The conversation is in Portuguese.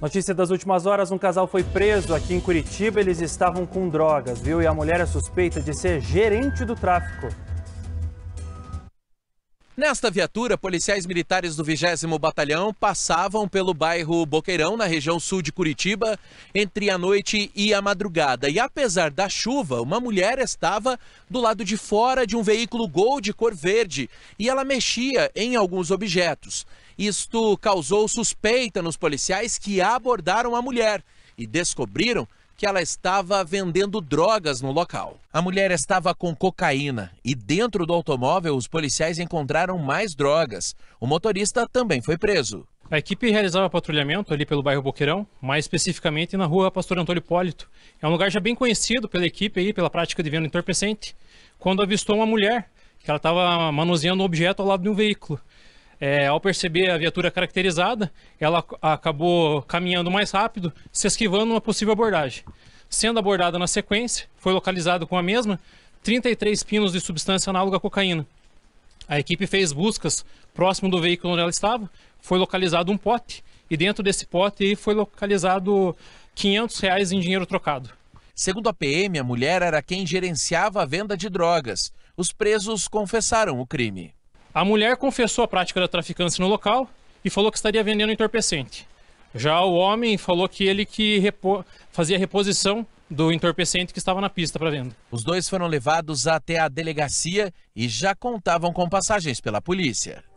Notícia das últimas horas: um casal foi preso aqui em Curitiba. Eles estavam com drogas, viu? E a mulher é suspeita de ser gerente do tráfico. Nesta viatura, policiais militares do 20 Batalhão passavam pelo bairro Boqueirão, na região sul de Curitiba, entre a noite e a madrugada. E apesar da chuva, uma mulher estava do lado de fora de um veículo Gol de cor verde e ela mexia em alguns objetos. Isto causou suspeita nos policiais que abordaram a mulher e descobriram que ela estava vendendo drogas no local. A mulher estava com cocaína e dentro do automóvel os policiais encontraram mais drogas. O motorista também foi preso. A equipe realizava patrulhamento ali pelo bairro Boqueirão, mais especificamente na rua Pastor Antônio Hipólito. É um lugar já bem conhecido pela equipe aí, pela prática de venda entorpecente, quando avistou uma mulher que ela estava manuseando um objeto ao lado de um veículo. É, ao perceber a viatura caracterizada, ela acabou caminhando mais rápido, se esquivando uma possível abordagem. Sendo abordada na sequência, foi localizado com a mesma 33 pinos de substância análoga à cocaína. A equipe fez buscas próximo do veículo onde ela estava, foi localizado um pote e dentro desse pote foi localizado 500 reais em dinheiro trocado. Segundo a PM, a mulher era quem gerenciava a venda de drogas. Os presos confessaram o crime. A mulher confessou a prática da traficância no local e falou que estaria vendendo entorpecente. Já o homem falou que ele que repo... fazia reposição do entorpecente que estava na pista para venda. Os dois foram levados até a delegacia e já contavam com passagens pela polícia.